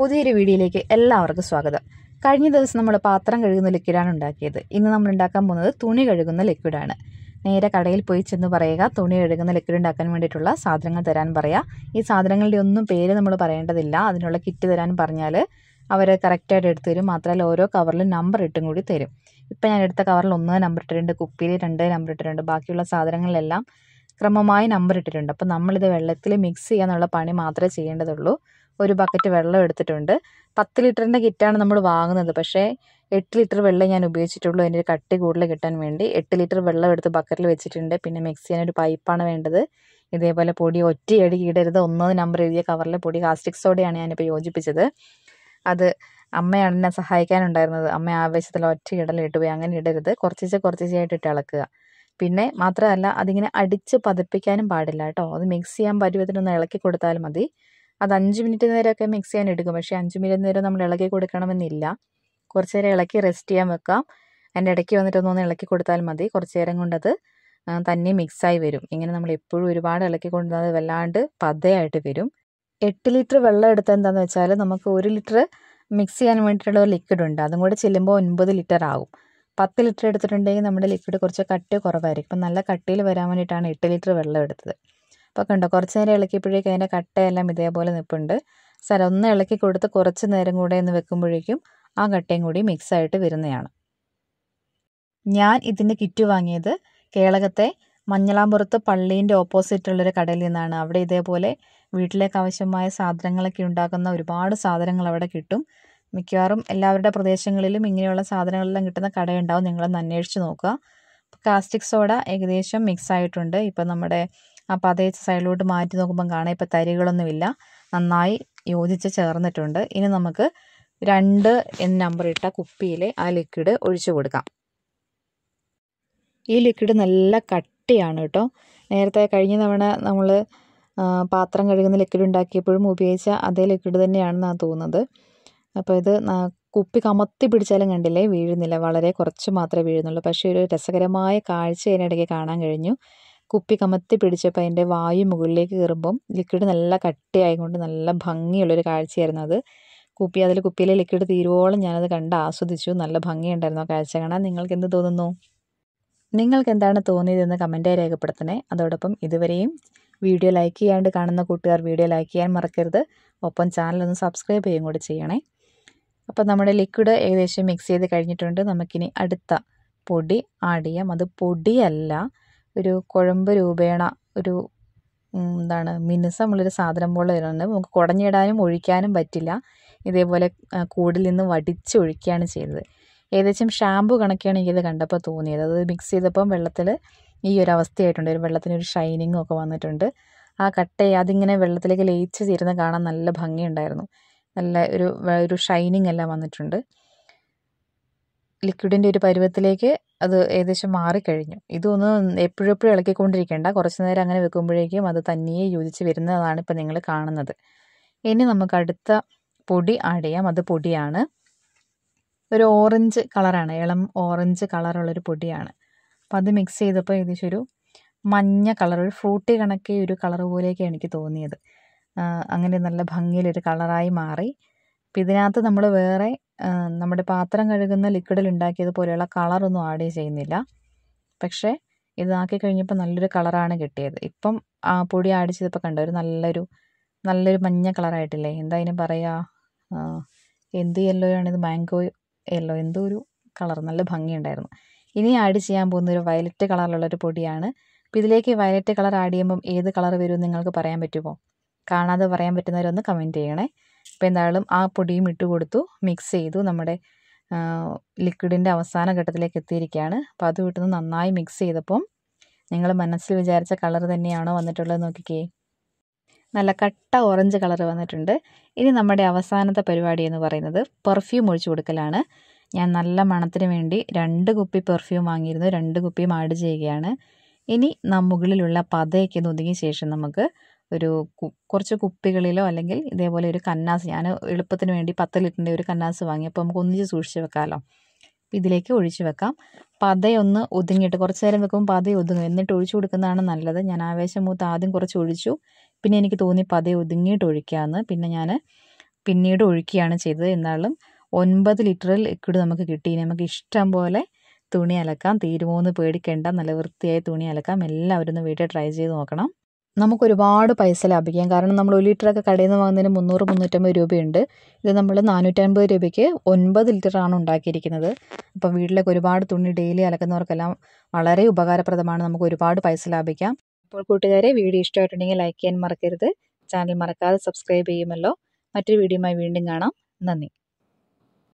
പുതിയൊരു വീഡിയോയിലേക്ക് എല്ലാവർക്കും സ്വാഗതം കഴിഞ്ഞ ദിവസം നമ്മൾ പാത്രം കഴുകുന്ന ലിക്വിഡാണ് ഉണ്ടാക്കിയത് ഇന്ന് നമ്മൾ ഉണ്ടാക്കാൻ പോകുന്നത് തുണി കഴുകുന്ന ലിക്വിഡാണ് നേരെ കടയിൽ പോയി ചെന്ന് പറയുക തുണി കഴുകുന്ന ലിക്വിഡ് ഉണ്ടാക്കാൻ വേണ്ടിയിട്ടുള്ള സാധനങ്ങൾ തരാൻ പറയുക ഈ സാധനങ്ങളുടെ ഒന്നും പേര് നമ്മൾ പറയേണ്ടതില്ല അതിനുള്ള കിറ്റ് തരാൻ പറഞ്ഞാൽ അവർ കറക്റ്റായിട്ട് എടുത്തു തരും മാത്രമല്ല ഓരോ കവറിലും നമ്പർ ഇട്ടും കൂടി തരും ഇപ്പം ഞാൻ എടുത്ത കവറിൽ ഒന്ന് നമ്പർ ഇട്ടിട്ടുണ്ട് കുപ്പിയിൽ രണ്ട് നമ്പർ ഇട്ടിട്ടുണ്ട് ബാക്കിയുള്ള സാധനങ്ങളിലെല്ലാം ക്രമമായി നമ്പർ ഇട്ടിട്ടുണ്ട് അപ്പോൾ നമ്മളിത് വെള്ളത്തിൽ മിക്സ് ചെയ്യാന്നുള്ള പണി മാത്രമേ ചെയ്യേണ്ടതുള്ളൂ ഒരു ബക്കറ്റ് വെള്ളം എടുത്തിട്ടുണ്ട് പത്ത് ലിറ്ററിൻ്റെ കിറ്റാണ് നമ്മൾ വാങ്ങുന്നത് പക്ഷേ എട്ട് ലിറ്റർ വെള്ളം ഞാൻ ഉപയോഗിച്ചിട്ടുള്ളൂ അതിൻ്റെ ഒരു കട്ടി കൂടുതൽ കിട്ടാൻ വേണ്ടി എട്ട് ലിറ്റർ വെള്ളം എടുത്ത് ബക്കറ്റിൽ വെച്ചിട്ടുണ്ട് പിന്നെ മിക്സ് ചെയ്യാൻ ഒരു പൈപ്പാണ് വേണ്ടത് ഇതേപോലെ പൊടി ഒറ്റയടി ഇടരുത് ഒന്നത് നമ്പർ എഴുതിയ കവറിലെ പൊടി കാസ്റ്റിക് സോഡയാണ് ഞാനിപ്പോൾ യോജിപ്പിച്ചത് അത് അമ്മയാണ് എന്നെ സഹായിക്കാനുണ്ടായിരുന്നത് അമ്മ ആവേശത്തിൽ ഒറ്റ ഇടലിട്ട് പോയി അങ്ങനെ ഇടരുത് കുറച്ചിച്ച് കുറച്ചിച്ചായിട്ട് ഇട്ട് ഇളക്കുക പിന്നെ മാത്രമല്ല അതിങ്ങനെ അടിച്ച് പതിപ്പിക്കാനും പാടില്ല കേട്ടോ അത് മിക്സ് ചെയ്യാൻ പരുവത്തിനൊന്ന് ഇളക്കി കൊടുത്താൽ മതി അത് അഞ്ച് മിനിറ്റ് നേരമൊക്കെ മിക്സ് ചെയ്യാൻ എടുക്കും പക്ഷേ അഞ്ച് മിനിറ്റ് നേരം നമ്മൾ ഇളക്കി കൊടുക്കണമെന്നില്ല കുറച്ച് നേരം ഇളക്കി റെസ്റ്റ് ചെയ്യാൻ വെക്കാം അതിൻ്റെ ഇടയ്ക്ക് വന്നിട്ട് ഒന്നൊന്ന് ഇളക്കി കൊടുത്താൽ മതി കുറച്ച് നേരം കൊണ്ടത് തന്നെ മിക്സായി വരും ഇങ്ങനെ നമ്മൾ എപ്പോഴും ഒരുപാട് ഇളക്കി കൊണ്ടുവന്നത് വല്ലാണ്ട് പതയായിട്ട് വരും എട്ട് ലിറ്റർ വെള്ളം എടുത്ത എന്താണെന്ന് വെച്ചാൽ നമുക്ക് ഒരു ലിറ്റർ മിക്സ് ചെയ്യാൻ വേണ്ടിയിട്ടുള്ള ഒരു ലിക്വിഡ് ഉണ്ട് അതും കൂടെ ചെല്ലുമ്പോൾ ഒൻപത് ലിറ്റർ ആകും പത്ത് ലിറ്റർ എടുത്തിട്ടുണ്ടെങ്കിൽ നമ്മുടെ ലിക്വിഡ് കുറച്ച് കട്ടി കുറവായിരിക്കും അപ്പം നല്ല കട്ടിയിൽ വരാൻ വേണ്ടിയിട്ടാണ് എട്ട് ലിറ്റർ വെള്ളം എടുത്തത് അപ്പോൾ കണ്ടോ കുറച്ച് നേരം ഇളക്കിയപ്പോഴേക്കും അതിൻ്റെ കട്ടയെല്ലാം ഇതേപോലെ നിൽപ്പുണ്ട് സാർ ഒന്ന് ഇളക്കി കൊടുത്ത് കുറച്ച് നേരം കൂടെ ഒന്ന് വെക്കുമ്പോഴേക്കും ആ കട്ടയും കൂടി മിക്സായിട്ട് വരുന്നതാണ് ഞാൻ ഇതിൻ്റെ കിറ്റ് വാങ്ങിയത് കേളകത്തെ മഞ്ഞളാമ്പുറത്ത് പള്ളീൻ്റെ ഓപ്പോസിറ്റുള്ളൊരു കടയിൽ നിന്നാണ് അവിടെ ഇതേപോലെ വീട്ടിലേക്ക് ആവശ്യമായ സാധനങ്ങളൊക്കെ ഉണ്ടാക്കുന്ന ഒരുപാട് സാധനങ്ങൾ അവിടെ കിട്ടും മിക്കവാറും എല്ലാവരുടെ പ്രദേശങ്ങളിലും ഇങ്ങനെയുള്ള സാധനങ്ങളെല്ലാം കിട്ടുന്ന കടയുണ്ടാവും നിങ്ങളൊന്ന് അന്വേഷിച്ച് നോക്കുക കാസ്റ്റിക് സോഡ ഏകദേശം മിക്സ് ആയിട്ടുണ്ട് ഇപ്പം നമ്മുടെ അപ്പോൾ അതേ സൈഡിലോട്ട് മാറ്റി നോക്കുമ്പം കാണാം ഇപ്പോൾ തരികളൊന്നുമില്ല നന്നായി യോജിച്ച് ചേർന്നിട്ടുണ്ട് ഇനി നമുക്ക് രണ്ട് എന്ന നമ്പർ ഇട്ട കുപ്പിയിൽ ആ ലിക്വിഡ് ഒഴിച്ചു കൊടുക്കാം ഈ ലിക്വിഡ് നല്ല കട്ടിയാണ് കേട്ടോ നേരത്തെ കഴിഞ്ഞ തവണ നമ്മൾ പാത്രം കഴുകുന്ന ലിക്വിഡ് ഉണ്ടാക്കിയപ്പോഴും ഉപയോഗിച്ച അതേ ലിക്വിഡ് തന്നെയാണെന്നാണ് തോന്നുന്നത് അപ്പോൾ ഇത് കുപ്പി കമത്തി പിടിച്ചാലും കണ്ടില്ലേ വീഴുന്നില്ല വളരെ കുറച്ച് മാത്രമേ വീഴുന്നുള്ളൂ പക്ഷേ ഒരു രസകരമായ കാഴ്ച അതിനിടയ്ക്ക് കാണാൻ കഴിഞ്ഞു കുപ്പി കമത്തി പിടിച്ചപ്പോൾ അതിൻ്റെ വായു മുകളിലേക്ക് കയറുമ്പം ലിക്വിഡ് നല്ല കട്ടിയായതുകൊണ്ട് നല്ല ഭംഗിയുള്ളൊരു കാഴ്ചയായിരുന്നു അത് കുപ്പി അതിൽ കുപ്പിയിലെ ലിക്വിഡ് തീരുവോളം ഞാനത് കണ്ട് ആസ്വദിച്ചു നല്ല ഭംഗിയുണ്ടായിരുന്നു ആ കാഴ്ച കാണാൻ നിങ്ങൾക്ക് എന്ത് തോന്നുന്നു നിങ്ങൾക്ക് എന്താണ് തോന്നിയതെന്ന് ആയി രേഖപ്പെടുത്തണേ അതോടൊപ്പം ഇതുവരെയും വീഡിയോ ലൈക്ക് ചെയ്യാണ്ട് കാണുന്ന കൂട്ടുകാർ വീഡിയോ ലൈക്ക് ചെയ്യാൻ മറക്കരുത് ഒപ്പം ചാനലൊന്ന് സബ്സ്ക്രൈബ് ചെയ്യുകയും കൂടി ചെയ്യണേ അപ്പോൾ നമ്മുടെ ലിക്വിഡ് ഏകദേശം മിക്സ് ചെയ്ത് കഴിഞ്ഞിട്ടുണ്ട് നമുക്കിനി അടുത്ത പൊടി ആഡ് ചെയ്യാം അത് പൊടിയല്ല ഒരു കുഴമ്പ് രൂപേണ ഒരു എന്താണ് മിനുസം ഉള്ളൊരു സാധനം പോലെ വരുന്നുണ്ട് നമുക്ക് കുടഞ്ഞിടാനും ഒഴിക്കാനും പറ്റില്ല ഇതേപോലെ കൂടിൽ നിന്ന് വടിച്ചൊഴിക്കുകയാണ് ചെയ്തത് ഏകദേശം ഷാമ്പു കണക്കെയാണ് എനിക്കത് കണ്ടപ്പോൾ തോന്നിയത് അത് മിക്സ് ചെയ്തപ്പം വെള്ളത്തിൽ ഈ ഒരു അവസ്ഥയായിട്ടുണ്ട് ഒരു വെള്ളത്തിന് ഒരു ഷൈനിങ്ങും ഒക്കെ വന്നിട്ടുണ്ട് ആ കട്ട അതിങ്ങനെ വെള്ളത്തിലേക്ക് ലയിച്ച് തീരുന്ന കാണാൻ നല്ല ഭംഗിയുണ്ടായിരുന്നു നല്ല ഒരു ഒരു ഷൈനിങ് എല്ലാം വന്നിട്ടുണ്ട് ലിക്വിഡിൻ്റെ ഒരു പരുവത്തിലേക്ക് അത് ഏകദേശം മാറിക്കഴിഞ്ഞു ഇതൊന്ന് എപ്പോഴും എപ്പോഴും ഇളക്കിക്കൊണ്ടിരിക്കേണ്ട കുറച്ച് നേരം അങ്ങനെ വെക്കുമ്പോഴേക്കും അത് തന്നെ യോജിച്ച് വരുന്നതാണ് ഇപ്പം നിങ്ങൾ കാണുന്നത് ഇനി നമുക്ക് അടുത്ത പൊടി ആഡ് ചെയ്യാം അത് പൊടിയാണ് ഒരു ഓറഞ്ച് കളറാണ് ഇളം ഓറഞ്ച് കളറുള്ളൊരു പൊടിയാണ് അപ്പം അത് മിക്സ് ചെയ്തപ്പോൾ ഏകദേശം ഒരു മഞ്ഞ കളർ ഒരു ഫ്രൂട്ടി കണക്കെ ഒരു കളർ പോലെയൊക്കെ എനിക്ക് തോന്നിയത് അങ്ങനെ നല്ല ഭംഗിയിലൊരു കളറായി മാറി അപ്പം ഇതിനകത്ത് നമ്മൾ വേറെ നമ്മുടെ പാത്രം കഴുകുന്ന ലിക്വിഡിൽ ഉണ്ടാക്കിയത് പോലെയുള്ള കളറൊന്നും ആഡ് ചെയ്യുന്നില്ല പക്ഷേ ഇതാക്കി കഴിഞ്ഞപ്പോൾ നല്ലൊരു കളറാണ് കിട്ടിയത് ഇപ്പം ആ പൊടി ആഡ് ചെയ്തപ്പോൾ കണ്ടോ ഒരു നല്ലൊരു നല്ലൊരു മഞ്ഞ കളറായിട്ടില്ലേ എന്താ അതിന് പറയുക എന്ത് യെല്ലോയാണ് ഇത് മാംഗോ യെല്ലോ എന്തോ ഒരു കളർ നല്ല ഭംഗിയുണ്ടായിരുന്നു ഇനി ആഡ് ചെയ്യാൻ പോകുന്ന ഒരു വയലറ്റ് കളറിലുള്ളൊരു പൊടിയാണ് അപ്പോൾ ഇതിലേക്ക് വയലറ്റ് കളർ ആഡ് ചെയ്യുമ്പം ഏത് കളർ വരുമെന്ന് നിങ്ങൾക്ക് പറയാൻ പറ്റുമോ കാണാതെ പറയാൻ പറ്റുന്നവരൊന്ന് കമൻറ്റ് ചെയ്യണേ അപ്പോൾ എന്തായാലും ആ പൊടിയും ഇട്ട് കൊടുത്തു മിക്സ് ചെയ്തു നമ്മുടെ ലിക്വിഡിൻ്റെ അവസാന ഘട്ടത്തിലേക്ക് എത്തിയിരിക്കുകയാണ് അപ്പോൾ അത് വിട്ടുന്ന് നന്നായി മിക്സ് ചെയ്തപ്പം നിങ്ങൾ മനസ്സിൽ വിചാരിച്ച കളർ തന്നെയാണോ വന്നിട്ടുള്ളത് നോക്കിക്കേ നല്ല കട്ട ഓറഞ്ച് കളർ വന്നിട്ടുണ്ട് ഇനി നമ്മുടെ അവസാനത്തെ പരിപാടി എന്ന് പറയുന്നത് പെർഫ്യൂം ഒഴിച്ചു കൊടുക്കലാണ് ഞാൻ നല്ല മണത്തിന് വേണ്ടി രണ്ട് കുപ്പി പെർഫ്യൂം വാങ്ങിയിരുന്നു രണ്ട് കുപ്പിയും ആഡ് ചെയ്യുകയാണ് ഇനി മുകളിലുള്ള പതയൊക്കെ ഒന്ന് ഒതുങ്ങിയ ശേഷം നമുക്ക് ഒരു കുറച്ച് കുപ്പികളിലോ അല്ലെങ്കിൽ ഇതേപോലെ ഒരു കന്നാസ് ഞാൻ എളുപ്പത്തിന് വേണ്ടി പത്ത് ലിറ്ററിൻ്റെ ഒരു കന്നാസ് വാങ്ങി അപ്പോൾ നമുക്ക് ഒന്നിച്ച് സൂക്ഷിച്ച് വെക്കാമല്ലോ ഇതിലേക്ക് ഒഴിച്ചു വെക്കാം പതയൊന്ന് ഒതുങ്ങിയിട്ട് കുറച്ച് നേരം വെക്കുമ്പോൾ പത ഒതുങ്ങും എന്നിട്ട് ഒഴിച്ചു കൊടുക്കുന്നതാണ് നല്ലത് ഞാൻ ആവേശം മൂത്ത് ആദ്യം കുറച്ച് ഒഴിച്ചു പിന്നെ എനിക്ക് തോന്നി പത ഒതുങ്ങിയിട്ട് ഒഴിക്കാമെന്ന് പിന്നെ ഞാൻ പിന്നീട് ഒഴിക്കുകയാണ് ചെയ്തത് എന്നാലും ഒൻപത് ലിറ്ററിൽ ലിക്വിഡ് നമുക്ക് കിട്ടി നമുക്ക് ഇഷ്ടം പോലെ തുണി അലക്കാം തീരുമോന്ന് പേടിക്കേണ്ട നല്ല വൃത്തിയായി തുണി അലക്കാം എല്ലാവരും ഒന്ന് വീട്ടിൽ ട്രൈ ചെയ്ത് നോക്കണം നമുക്ക് ഒരുപാട് പൈസ ലാഭിക്കാം കാരണം നമ്മൾ ഒരു ലിറ്ററൊക്കെ കടയിൽ നിന്ന് വാങ്ങുന്നതിന് മുന്നൂറ് മുന്നൂറ്റമ്പത് രൂപയുണ്ട് ഇത് നമ്മൾ നാനൂറ്റമ്പത് രൂപയ്ക്ക് ഒൻപത് ലിറ്ററാണ് ഉണ്ടാക്കിയിരിക്കുന്നത് അപ്പോൾ വീട്ടിലേക്ക് ഒരുപാട് തുണി ഡെയിലി അലക്കുന്നവർക്കെല്ലാം വളരെ ഉപകാരപ്രദമാണ് നമുക്ക് ഒരുപാട് പൈസ ലാഭിക്കാം അപ്പോൾ കൂട്ടുകാരെ വീഡിയോ ഇഷ്ടമായിട്ടുണ്ടെങ്കിൽ ലൈക്ക് ചെയ്യാൻ മറക്കരുത് ചാനൽ മറക്കാതെ സബ്സ്ക്രൈബ് ചെയ്യുമല്ലോ മറ്റൊരു വീഡിയോയുമായി വീണ്ടും കാണാം നന്ദി